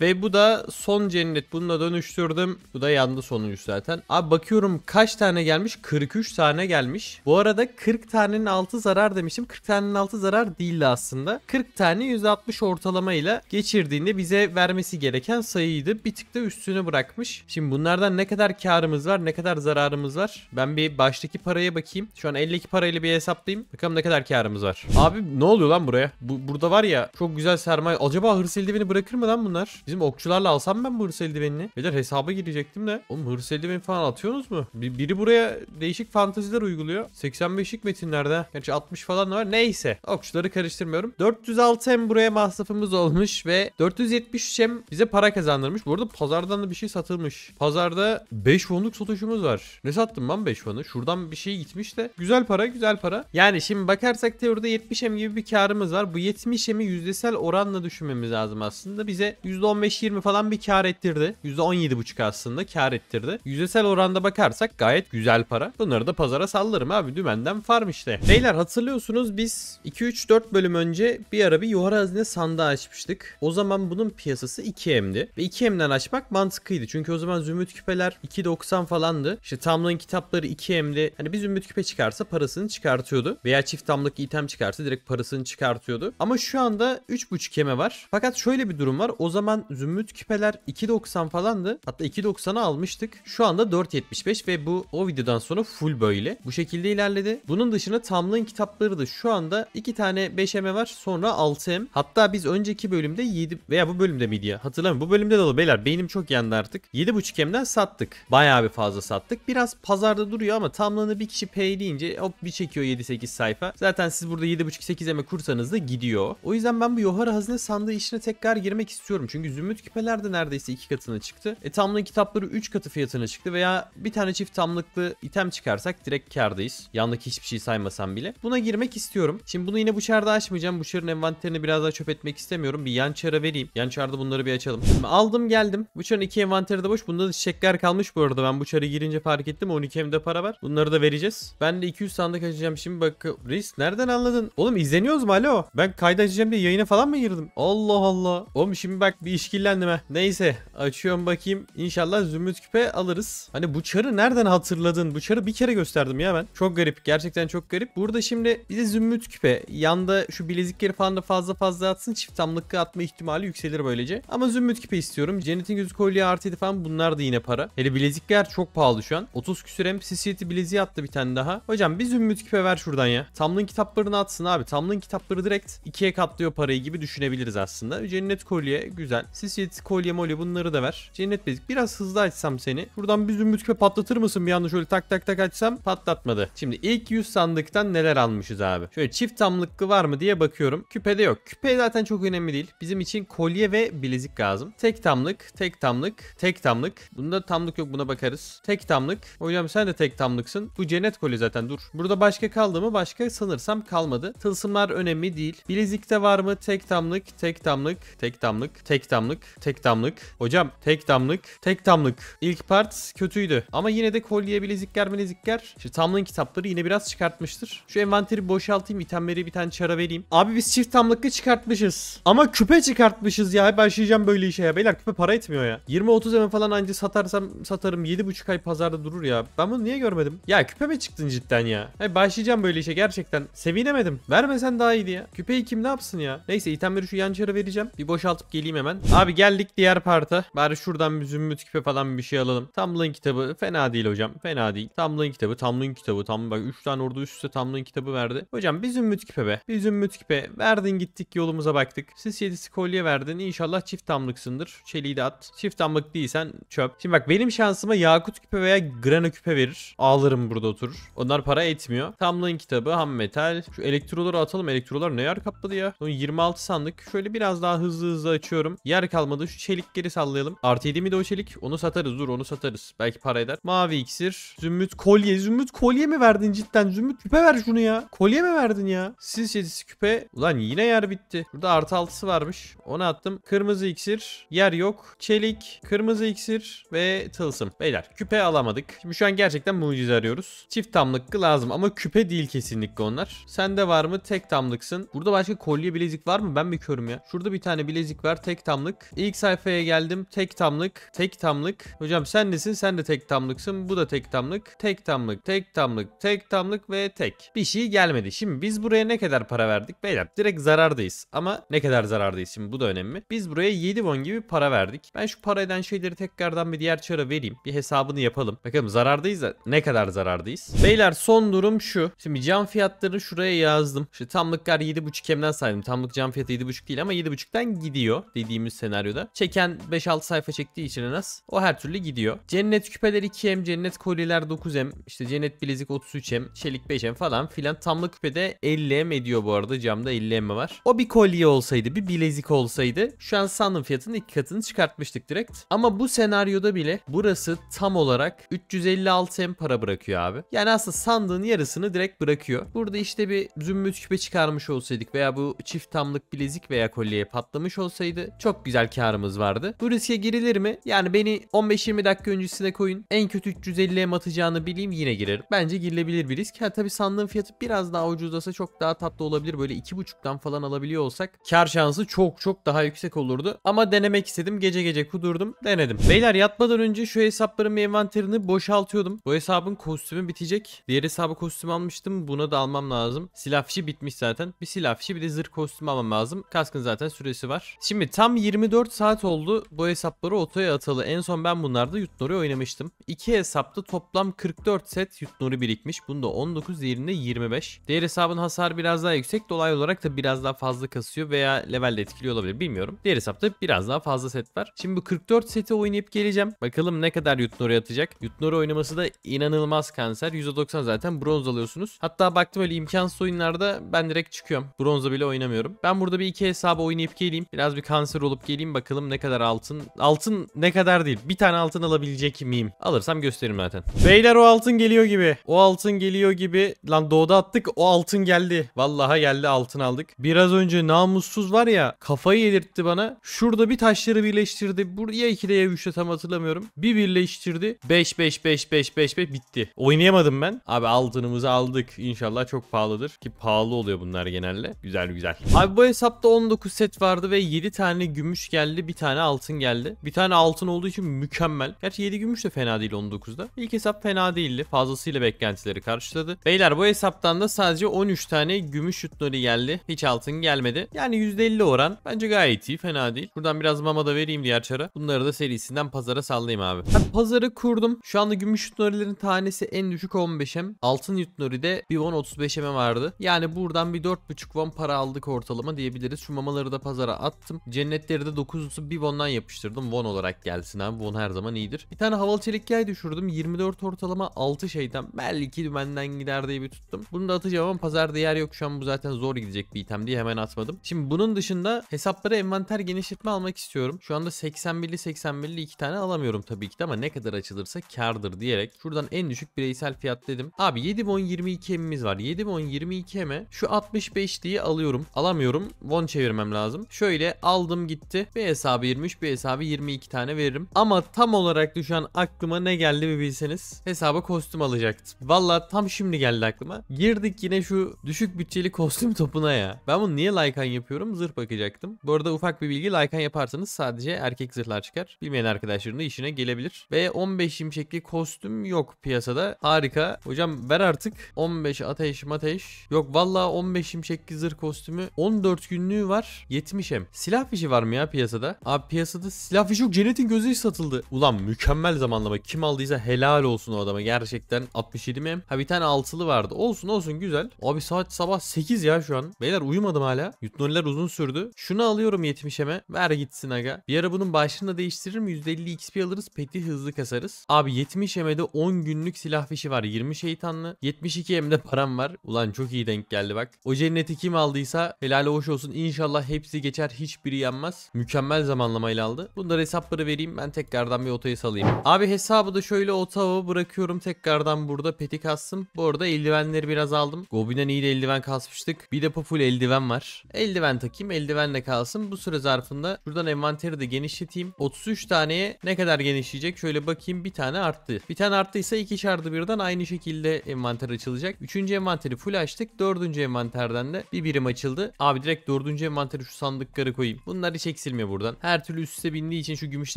Ve bu da son cennet. Bunu da dönüştürdüm. Bu da yandı sonuncu zaten. Abi bakıyorum kaç tane gelmiş? 43 tane gelmiş. Bu arada 40 tanenin altı zarar demiştim. 40 tanenin altı zarar değildi aslında. 40 tane 160 ortalamayla geçirdiğinde bize vermesi gereken sayıydı. Bir tık da üstünü bırakmış. Şimdi bunlardan ne kadar karımız var? Ne kadar zararımız var? Ben bir baştaki paraya bakayım. Şu an 52 parayla bir hesaplayayım. Bakalım ne kadar karımız var. Abi ne oluyor lan buraya? Bu, burada var ya çok güzel sermaye. Acaba hırs eldiveni bırakır mı lan bunlar? Bizim okçularla alsam ben bu hırs eldivenini. Beyler hesaba girecektim de. Oğlum hırs eldiveni falan atıyorsunuz mu? Bir, biri buraya değişik fanteziler uyguluyor. 85'lik metinlerde. Gerçi 60 falan var. Neyse. Okçuları karıştırmıyorum. 406 hem buraya masrafımız olmuş ve 473 hem bize para kazandırmış. Bu arada pazardan da bir şey satılmış. Pazarda 5 fonluk satışımız var. Ne sattım ben 5 fonu? Şuradan bir şey gitmiş de. Güzel para güzel para. Yani şimdi bakarsak teoride 70 hem gibi bir karımız var. Bu 70 hemi yüzdesel oranla düşünmemiz lazım aslında. Bize %10 %15-20 falan bir kar ettirdi. %17,5 aslında kar ettirdi. Yüzdesel oranda bakarsak gayet güzel para. Bunları da pazara sallarım abi dümenden farm işte. Beyler hatırlıyorsunuz biz 2-3-4 bölüm önce bir ara bir yuhara hazine sandığı açmıştık. O zaman bunun piyasası 2M'di. Ve 2M'den açmak mantıklıydı. Çünkü o zaman zümrüt küpeler 2.90 falandı. İşte Tamlin kitapları 2M'di. Hani bir zümrüt küpe çıkarsa parasını çıkartıyordu. Veya çift tamlık item çıkarsa direkt parasını çıkartıyordu. Ama şu anda 3.5 yeme var. Fakat şöyle bir durum var. O zaman zümrüt küpeler 2.90 falandı. Hatta 2.90'a almıştık. Şu anda 4.75 ve bu o videodan sonra full böyle. Bu şekilde ilerledi. Bunun dışında Tamlin kitapları da şu anda 2 tane 5M var sonra 6M. Hatta biz önceki bölümde 7 veya bu bölümde miydi ya hatırlamıyorum. Bu bölümde de oldu beyler beynim çok yandı artık. 7.5M'den sattık. Bayağı bir fazla sattık. Biraz pazarda duruyor ama Tamlin'i bir kişi pay deyince hop bir çekiyor 7-8 sayfa. Zaten siz burada 7.5-8M'e kursanız da gidiyor. O yüzden ben bu Yohara hazine sandığı işine tekrar girmek istiyorum. Çünkü Zümrüt küpeler de neredeyse iki katına çıktı. E tamlı kitapları 3 katı fiyatına çıktı veya bir tane çift tamlıklı item çıkarsak direkt kardayız. Yandaki hiçbir şey saymasam bile. Buna girmek istiyorum. Şimdi bunu yine bu çarda açmayacağım. Bu çarın envanterini biraz daha çöp etmek istemiyorum. Bir yan çara vereyim. Yan çarda bunları bir açalım. Şimdi aldım geldim. Bu çarın iki envanteri de boş. Bunda da çiçekler kalmış bu arada. Ben bu çarı girince fark ettim. 12 hemde para var. Bunları da vereceğiz. Ben de 200 sandık açacağım. Şimdi bak reis nereden anladın? Oğlum izleniyoruz mu alo? Ben kayda açacağım diye yayına falan mı girdim? Allah Allah. Oğlum şimdi bak bir iş işkillendim Neyse açıyorum bakayım. İnşallah zümrüt küpe alırız. Hani bu çarı nereden hatırladın? Bu çarı bir kere gösterdim ya ben. Çok garip. Gerçekten çok garip. Burada şimdi bir de zümrüt küpe. Yanda şu bilezikleri falan da fazla fazla atsın. Çift tamlıklı atma ihtimali yükselir böylece. Ama zümrüt küpe istiyorum. cennetin gözü kolye artıydı falan bunlar da yine para. Hele bilezikler çok pahalı şu an. 30 küsür MCC'ti bileziği attı bir tane daha. Hocam bir zümrüt küpe ver şuradan ya. Tamlın kitaplarını atsın abi. Tamlın kitapları direkt ikiye katlıyor parayı gibi düşünebiliriz aslında. Cennet kolye güzel. Sis yetisi şey, kolye molye bunları da ver. Cennet bezik biraz hızlı açsam seni. Buradan bir zümrüt küpe patlatır mısın bir anda şöyle tak tak tak açsam patlatmadı. Şimdi ilk 100 sandıktan neler almışız abi. Şöyle çift tamlıklı var mı diye bakıyorum. Küpede yok. Küpe zaten çok önemli değil. Bizim için kolye ve bilezik lazım. Tek tamlık, tek tamlık, tek tamlık. Bunda tamlık yok buna bakarız. Tek tamlık. Hocam sen de tek tamlıksın. Bu cennet kolye zaten dur. Burada başka kaldı mı? Başka sanırsam kalmadı. Tılsımlar önemli değil. Bilezikte var mı? Tek tamlık, tek tamlık, tek tamlık, tek tamlık damlık, tek damlık. Hocam tek damlık, tek damlık. İlk part kötüydü. Ama yine de kolye bilezikler bilezikler. İşte Tamlin kitapları yine biraz çıkartmıştır. Şu envanteri boşaltayım. itemleri bir tane çara vereyim. Abi biz çift tamlıklı çıkartmışız. Ama küpe çıkartmışız ya. Başlayacağım böyle işe ya. Beyler küpe para etmiyor ya. 20-30 hemen falan anca satarsam satarım. 7,5 ay pazarda durur ya. Ben bunu niye görmedim? Ya küpe mi çıktın cidden ya? Hey, başlayacağım böyle işe gerçekten. Sevinemedim. Vermesen daha iyiydi ya. Küpeyi kim ne yapsın ya? Neyse itemleri şu yan çara vereceğim. Bir boşaltıp geleyim hemen. Abi geldik diğer parta. Bari şuradan bir zümmüt küpe falan bir şey alalım. Tamlin kitabı fena değil hocam. Fena değil. Tamlin kitabı, Tamlin kitabı. Tam bak 3 tane orada üst üste Tamlin kitabı verdi. Hocam bir zümmüt küpe be. Bir zümmüt küpe. Verdin gittik yolumuza baktık. Siz yedisi kolye verdin. İnşallah çift tamlıksındır. Çeliği de at. Çift tamlık değilsen çöp. Şimdi bak benim şansıma yakut küpe veya grana küpe verir. Ağlarım burada oturur. Onlar para etmiyor. Tamlin kitabı, ham metal. Şu elektroları atalım. Elektrolar ne yer kapladı ya? Son 26 sandık. Şöyle biraz daha hızlı hızlı açıyorum. Ya Yer kalmadı. Şu çelik geri sallayalım. Artı 7 mi de o çelik? Onu satarız. Dur onu satarız. Belki para eder. Mavi iksir. Zümrüt kolye. Zümrüt kolye mi verdin cidden? Zümrüt küpe ver şunu ya. Kolye mi verdin ya? Sis yetisi küpe. Ulan yine yer bitti. Burada artı altısı varmış. Onu attım. Kırmızı iksir. Yer yok. Çelik. Kırmızı iksir. Ve tılsım. Beyler küpe alamadık. Şimdi şu an gerçekten mucize arıyoruz. Çift tamlıklı lazım ama küpe değil kesinlikle onlar. Sende var mı? Tek tamlıksın. Burada başka kolye bilezik var mı? Ben mi körüm ya? Şurada bir tane bilezik var. Tek tamlık tamlık. İlk sayfaya geldim. Tek tamlık. Tek tamlık. Hocam sen nesin? Sen de tek tamlıksın. Bu da tek tamlık. Tek tamlık. Tek tamlık. Tek tamlık ve tek. Bir şey gelmedi. Şimdi biz buraya ne kadar para verdik? Beyler direkt zarardayız. Ama ne kadar zarardayız şimdi bu da önemli. Biz buraya 7 won gibi para verdik. Ben şu para eden şeyleri tekrardan bir diğer çara vereyim. Bir hesabını yapalım. Bakalım zarardayız da ne kadar zarardayız? Beyler son durum şu. Şimdi cam fiyatları şuraya yazdım. İşte tamlıklar 7.5 kemden saydım. Tamlık cam fiyatı 7.5 değil ama 7.5'ten gidiyor dediğimiz senaryoda. Çeken 5-6 sayfa çektiği için en az. O her türlü gidiyor. Cennet küpeler 2M, cennet kolyeler 9M, işte cennet bilezik 33M, çelik 5M falan filan. Tamlı küpede 50M ediyor bu arada. Camda 50M var. O bir kolye olsaydı, bir bilezik olsaydı şu an sandığım fiyatının iki katını çıkartmıştık direkt. Ama bu senaryoda bile burası tam olarak 356M para bırakıyor abi. Yani aslında sandığın yarısını direkt bırakıyor. Burada işte bir zümmüt küpe çıkarmış olsaydık veya bu çift tamlık bilezik veya kolyeye patlamış olsaydı çok güzel karımız vardı. Bu riske girilir mi? Yani beni 15-20 dakika öncesine koyun. En kötü 350'ye atacağını bileyim yine girer. Bence girilebilir bir risk. Ha tabi sandığın fiyatı biraz daha ucuzlasa çok daha tatlı olabilir. Böyle 2.5'dan falan alabiliyor olsak kar şansı çok çok daha yüksek olurdu. Ama denemek istedim. Gece gece kudurdum. Denedim. Beyler yatmadan önce şu hesapların bir envanterini boşaltıyordum. Bu hesabın kostümü bitecek. Diğer hesabı kostüm almıştım. Buna da almam lazım. Silah fişi bitmiş zaten. Bir silah fişi bir de zırh kostümü almam lazım. Kaskın zaten süresi var. Şimdi tam 20 24 saat oldu bu hesapları otoya atalı. En son ben bunlarda Yutnori oynamıştım. İki hesapta toplam 44 set Yutnori birikmiş. Bunda 19 diğerinde 25. Diğer hesabın hasar biraz daha yüksek. Dolaylı olarak da biraz daha fazla kasıyor veya levelde etkili olabilir bilmiyorum. Diğer hesapta biraz daha fazla set var. Şimdi bu 44 seti oynayıp geleceğim. Bakalım ne kadar Yutnori atacak. Yutnori oynaması da inanılmaz kanser. 190 zaten bronz alıyorsunuz. Hatta baktım öyle imkansız oyunlarda ben direkt çıkıyorum. Bronza bile oynamıyorum. Ben burada bir iki hesabı oynayıp geleyim. Biraz bir kanser olup alıp geleyim bakalım ne kadar altın. Altın ne kadar değil. Bir tane altın alabilecek miyim? Alırsam gösteririm zaten. Beyler o altın geliyor gibi. O altın geliyor gibi. Lan doğuda attık. O altın geldi. Vallaha geldi altın aldık. Biraz önce namussuz var ya kafayı yedirtti bana. Şurada bir taşları birleştirdi. Buraya 2'de ya 3'te tam hatırlamıyorum. Bir birleştirdi. 5 5 5 5 5 5 bitti. Oynayamadım ben. Abi altınımızı aldık. İnşallah çok pahalıdır. Ki pahalı oluyor bunlar genelde. Güzel güzel. Abi bu hesapta 19 set vardı ve 7 tane gümüş gümüş geldi. Bir tane altın geldi. Bir tane altın olduğu için mükemmel. Gerçi 7 gümüş de fena değil 19'da. İlk hesap fena değildi. Fazlasıyla beklentileri karşıladı. Beyler bu hesaptan da sadece 13 tane gümüş yutnoli geldi. Hiç altın gelmedi. Yani %50 oran. Bence gayet iyi. Fena değil. Buradan biraz mama da vereyim diğer çara. Bunları da serisinden pazara sallayayım abi. Ben pazarı kurdum. Şu anda gümüş yutnorilerin tanesi en düşük 15M. Altın yutnori de bir 10-35M'e vardı. Yani buradan bir 4.5 won para aldık ortalama diyebiliriz. Şu mamaları da pazara attım. Cennetleri 9'unu bir Von'dan yapıştırdım. Von olarak gelsin abi. Von her zaman iyidir. Bir tane havalı çelik yay düşürdüm. 24 ortalama 6 şeyden. Belki dümenden gider diye bir tuttum. Bunu da atacağım ama pazarda yer yok. Şu an bu zaten zor gidecek bir item diye hemen atmadım. Şimdi bunun dışında hesaplara envanter genişletme almak istiyorum. Şu anda 81'li 81'li 2 tane alamıyorum tabii ki de ama ne kadar açılırsa kardır diyerek. Şuradan en düşük bireysel fiyat dedim. Abi 7 Von 22 emimiz var. 7 Von 22 eme şu 65 diye alıyorum. Alamıyorum. Von çevirmem lazım. Şöyle aldım gitti gitti. Bir hesabı 23 bir hesabı 22 tane veririm. Ama tam olarak düşen aklıma ne geldi bir bilseniz. Hesaba kostüm alacaktım. Valla tam şimdi geldi aklıma. Girdik yine şu düşük bütçeli kostüm topuna ya. Ben bunu niye Lycan yapıyorum? Zırh bakacaktım. Bu arada ufak bir bilgi Lycan yaparsanız sadece erkek zırhlar çıkar. Bilmeyen arkadaşların da işine gelebilir. Ve 15 şimşekli kostüm yok piyasada. Harika. Hocam ver artık. 15 ateş ateş. Yok valla 15 şimşekli zırh kostümü 14 günlüğü var. 70 hem. Silah fişi var mı ya piyasada. Abi piyasada silah yok cennetin gözü satıldı. Ulan mükemmel zamanlama. Kim aldıysa helal olsun o adama. Gerçekten 67 mi? Ha bir tane altılı vardı. Olsun olsun güzel. Abi saat sabah 8 ya şu an. Beyler uyumadım hala. Yutnoliler uzun sürdü. Şunu alıyorum 70'eme. Ver gitsin aga. Bir ara bunun başlığını da değiştiririm. %50 XP alırız. Peti hızlı kasarız. Abi 70'eme de 10 günlük silah fişi var. 20 şeytanlı. 72 hem de param var. Ulan çok iyi denk geldi bak. O cenneti kim aldıysa helal hoş olsun. İnşallah hepsi geçer. Hiçbiri yanmaz. Yalnız mükemmel zamanlamayla aldı. Bunları hesapları vereyim ben tekrardan bir otayı salayım. Abi hesabı da şöyle otağı bırakıyorum tekrardan burada peti kastım. Bu arada eldivenleri biraz aldım. Gobin'den iyi de eldiven kasmıştık. Bir de full eldiven var. Eldiven takayım eldivenle kalsın. Bu süre zarfında buradan envanteri de genişleteyim. 33 taneye ne kadar genişleyecek? Şöyle bakayım bir tane arttı. Bir tane arttıysa iki şardı birden aynı şekilde envanter açılacak. Üçüncü envanteri full açtık. Dördüncü envanterden de bir birim açıldı. Abi direkt dördüncü envanteri şu sandıkları koyayım. Bunları çek eksilmiyor buradan. Her türlü üste bindiği için şu gümüş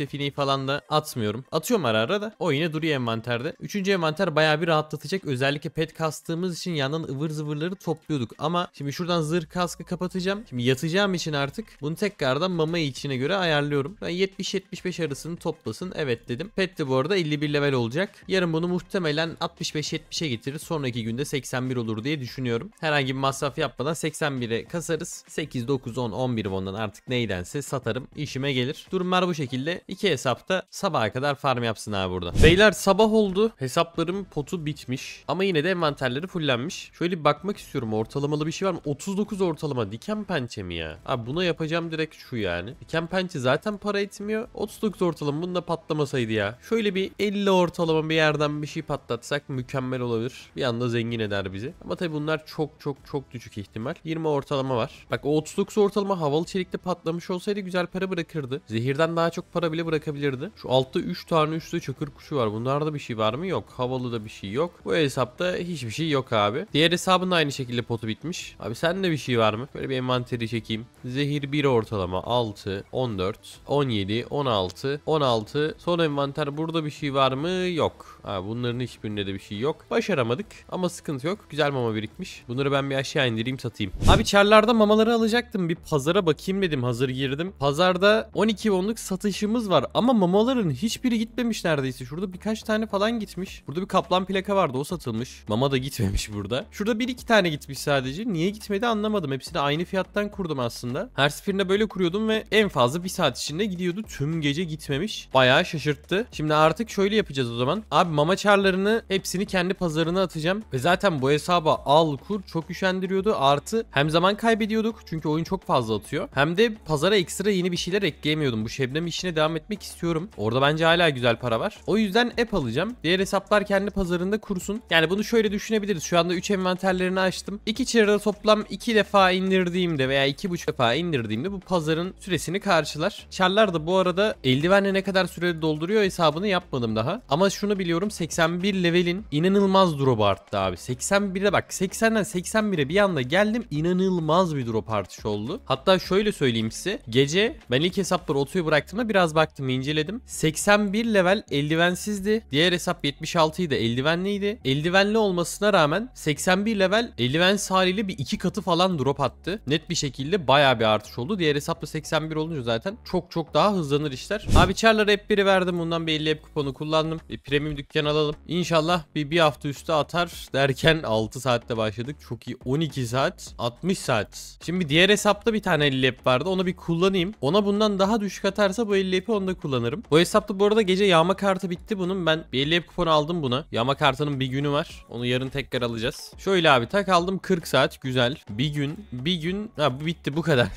defineyi falan da atmıyorum. Atıyorum ara ara da o yine duruyor envanterde. Üçüncü envanter bayağı bir rahatlatacak. Özellikle pet kastığımız için yandan ıvır zıvırları topluyorduk. Ama şimdi şuradan zırh kaskı kapatacağım. Şimdi yatacağım için artık bunu tekrardan mama içine göre ayarlıyorum. Ben 70-75 arasını toplasın. Evet dedim. Pet de bu arada 51 level olacak. Yarın bunu muhtemelen 65-70'e getirir. Sonraki günde 81 olur diye düşünüyorum. Herhangi bir masraf yapmadan 81'e kasarız. 8, 9, 10, 11 ondan artık neydense satarım. işime gelir. Durumlar bu şekilde. İki hesapta sabaha kadar farm yapsın abi burada. Beyler sabah oldu. Hesaplarım potu bitmiş. Ama yine de envanterleri fullenmiş. Şöyle bir bakmak istiyorum. Ortalamalı bir şey var mı? 39 ortalama. Diken pençe mi ya? Abi buna yapacağım direkt şu yani. Diken pençe zaten para etmiyor. 39 ortalama bununla patlamasaydı ya. Şöyle bir 50 ortalama bir yerden bir şey patlatsak mükemmel olabilir. Bir anda zengin eder bizi. Ama tabii bunlar çok çok çok düşük ihtimal. 20 ortalama var. Bak o 39 ortalama havalı çelikte patlamış olsaydı olsaydı güzel para bırakırdı. Zehirden daha çok para bile bırakabilirdi. Şu altta 3 tane üstte çakır kuşu var. Bunlarda bir şey var mı? Yok. Havalı da bir şey yok. Bu hesapta hiçbir şey yok abi. Diğer hesabın da aynı şekilde potu bitmiş. Abi sen de bir şey var mı? Böyle bir envanteri çekeyim. Zehir 1 ortalama 6, 14, 17, 16, 16. Son envanter burada bir şey var mı? Yok. Ha, bunların hiçbirinde de bir şey yok. Başaramadık ama sıkıntı yok. Güzel mama birikmiş. Bunları ben bir aşağı indireyim satayım. Abi çarlarda mamaları alacaktım. Bir pazara bakayım dedim. Hazır girdim pazarda 12 onluk satışımız var. Ama mamaların hiçbiri gitmemiş neredeyse. Şurada birkaç tane falan gitmiş. Burada bir kaplan plaka vardı o satılmış. Mama da gitmemiş burada. Şurada bir iki tane gitmiş sadece. Niye gitmedi anlamadım. Hepsini aynı fiyattan kurdum aslında. Her seferinde böyle kuruyordum ve en fazla bir saat içinde gidiyordu. Tüm gece gitmemiş. Bayağı şaşırttı. Şimdi artık şöyle yapacağız o zaman. Abi mama çarlarını hepsini kendi pazarına atacağım. Ve zaten bu hesaba al kur çok üşendiriyordu. Artı hem zaman kaybediyorduk çünkü oyun çok fazla atıyor. Hem de pazara eksik ekstra yeni bir şeyler ekleyemiyordum. Bu şebnem işine devam etmek istiyorum. Orada bence hala güzel para var. O yüzden app alacağım. Diğer hesaplar kendi pazarında kursun. Yani bunu şöyle düşünebiliriz. Şu anda 3 envanterlerini açtım. 2 çırada toplam 2 defa indirdiğimde veya 2,5 defa indirdiğimde bu pazarın süresini karşılar. Çarlar da bu arada eldivenle ne kadar sürede dolduruyor hesabını yapmadım daha. Ama şunu biliyorum 81 levelin inanılmaz drop arttı abi. 81'e bak 80'den 81'e bir anda geldim inanılmaz bir drop artış oldu. Hatta şöyle söyleyeyim size. Gece gece ben ilk hesapları otoyu bıraktığımda biraz baktım inceledim. 81 level eldivensizdi. Diğer hesap 76 idi eldivenliydi. Eldivenli olmasına rağmen 81 level eldiven haliyle bir iki katı falan drop attı. Net bir şekilde baya bir artış oldu. Diğer hesapta 81 olunca zaten çok çok daha hızlanır işler. Abi Charler'a hep biri verdim. Bundan bir 50 app kuponu kullandım. Bir premium dükkan alalım. İnşallah bir, bir hafta üstü atar derken 6 saatte başladık. Çok iyi. 12 saat 60 saat. Şimdi diğer hesapta bir tane 50 app vardı. Onu bir kullan kullanayım. Ona bundan daha düşük atarsa bu 50 epi onda kullanırım. Bu hesapta bu arada gece yağma kartı bitti bunun. Ben bir 50 ep kuponu aldım buna. Yağma kartının bir günü var. Onu yarın tekrar alacağız. Şöyle abi tak aldım 40 saat. Güzel. Bir gün. Bir gün. Ha bu bitti bu kadar.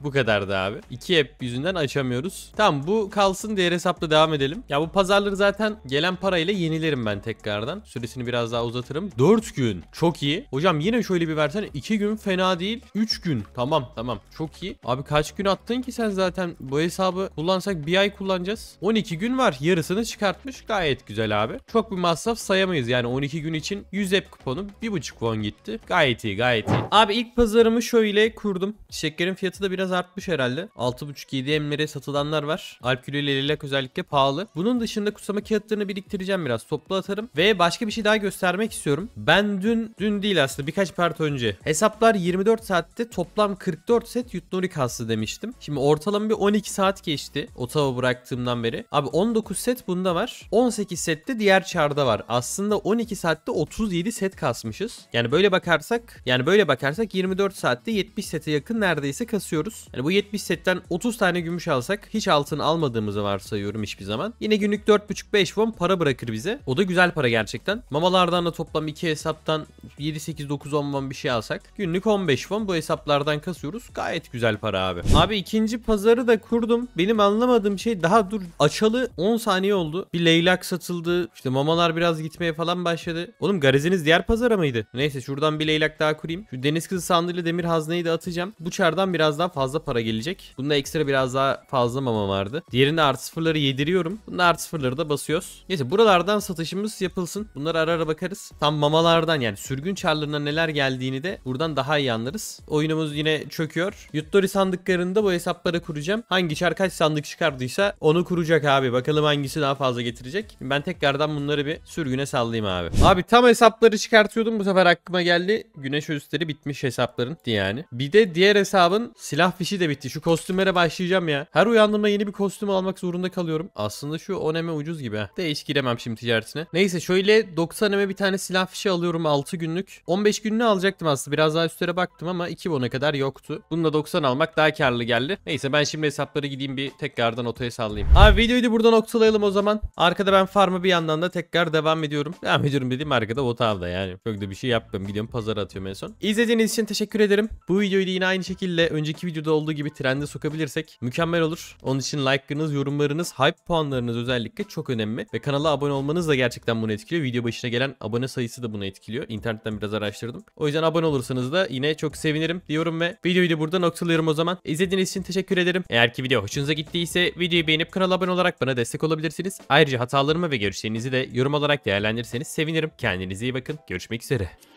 bu kadar da abi. 2 ep yüzünden açamıyoruz. Tamam bu kalsın diğer hesapta devam edelim. Ya bu pazarları zaten gelen parayla yenilerim ben tekrardan. Süresini biraz daha uzatırım. 4 gün. Çok iyi. Hocam yine şöyle bir versene. 2 gün fena değil. 3 gün. Tamam tamam. Çok iyi. Abi kaç gün attın ki sen zaten bu hesabı kullansak bir ay kullanacağız. 12 gün var. Yarısını çıkartmış. Gayet güzel abi. Çok bir masraf sayamayız. Yani 12 gün için 100 app kuponu 1.5 won gitti. Gayet iyi gayet iyi. Abi ilk pazarımı şöyle kurdum. şekerin fiyatı da biraz artmış herhalde. 6.5-7 m'lere satılanlar var. Alp ile Lilak özellikle pahalı. Bunun dışında kutsama kağıtlarını biriktireceğim biraz. Toplu atarım. Ve başka bir şey daha göstermek istiyorum. Ben dün, dün değil aslında birkaç part önce. Hesaplar 24 saatte toplam 44 set Yutnuri kastı demişti demiştim. Şimdi ortalama bir 12 saat geçti Ottawa bıraktığımdan beri. Abi 19 set bunda var. 18 set de diğer çarda var. Aslında 12 saatte 37 set kasmışız. Yani böyle bakarsak yani böyle bakarsak 24 saatte 70 sete yakın neredeyse kasıyoruz. Yani bu 70 setten 30 tane gümüş alsak hiç altın almadığımızı varsayıyorum hiçbir zaman. Yine günlük 4,5-5 won para bırakır bize. O da güzel para gerçekten. Mamalardan da toplam 2 hesaptan 7-8-9-10 won bir şey alsak günlük 15 won bu hesaplardan kasıyoruz. Gayet güzel para abi. Abi Abi ikinci pazarı da kurdum. Benim anlamadığım şey daha dur açalı 10 saniye oldu. Bir leylak satıldı. İşte mamalar biraz gitmeye falan başladı. Oğlum gareziniz diğer pazara mıydı? Neyse şuradan bir leylak daha kurayım. Şu deniz kızı sandığıyla demir hazneyi de atacağım. Bu çardan biraz daha fazla para gelecek. Bunda ekstra biraz daha fazla mama vardı. Diğerinde artı sıfırları yediriyorum. Bunda artı sıfırları da basıyoruz. Neyse buralardan satışımız yapılsın. Bunları ara ara bakarız. Tam mamalardan yani sürgün çarlarına neler geldiğini de buradan daha iyi anlarız. Oyunumuz yine çöküyor. Yuttori sandıklarında videoda bu hesapları kuracağım. Hangi çar kaç sandık çıkardıysa onu kuracak abi. Bakalım hangisi daha fazla getirecek. Ben tekrardan bunları bir sürgüne sallayayım abi. Abi tam hesapları çıkartıyordum. Bu sefer aklıma geldi. Güneş österi bitmiş hesapların yani. Bir de diğer hesabın silah fişi de bitti. Şu kostümlere başlayacağım ya. Her uyandığımda yeni bir kostüm almak zorunda kalıyorum. Aslında şu 10M'e ucuz gibi. De hiç giremem şimdi ticaretine. Neyse şöyle 90M'e bir tane silah fişi alıyorum 6 günlük. 15 gününü alacaktım aslında. Biraz daha üstlere baktım ama 2 bona kadar yoktu. Bunu da 90 almak daha karlı geldi. Neyse ben şimdi hesapları gideyim bir tekrardan otoya sallayayım. Abi videoyu da buradan noktalayalım o zaman. Arkada ben farmı bir yandan da tekrar devam ediyorum. Devam ediyorum dediğim arkada otavda yani. Çok da bir şey yapmıyorum. Gidiyorum pazara atıyorum en son. İzlediğiniz için teşekkür ederim. Bu videoyu da yine aynı şekilde önceki videoda olduğu gibi trende sokabilirsek mükemmel olur. Onun için like'ınız, yorumlarınız, hype puanlarınız özellikle çok önemli. Ve kanala abone olmanız da gerçekten bunu etkiliyor. Video başına gelen abone sayısı da bunu etkiliyor. İnternetten biraz araştırdım. O yüzden abone olursanız da yine çok sevinirim diyorum ve videoyu da burada noktalıyorum o zaman. İzlediğiniz izlediğiniz için teşekkür ederim. Eğer ki video hoşunuza gittiyse videoyu beğenip kanala abone olarak bana destek olabilirsiniz. Ayrıca hatalarımı ve görüşlerinizi de yorum olarak değerlendirirseniz sevinirim. Kendinize iyi bakın. Görüşmek üzere.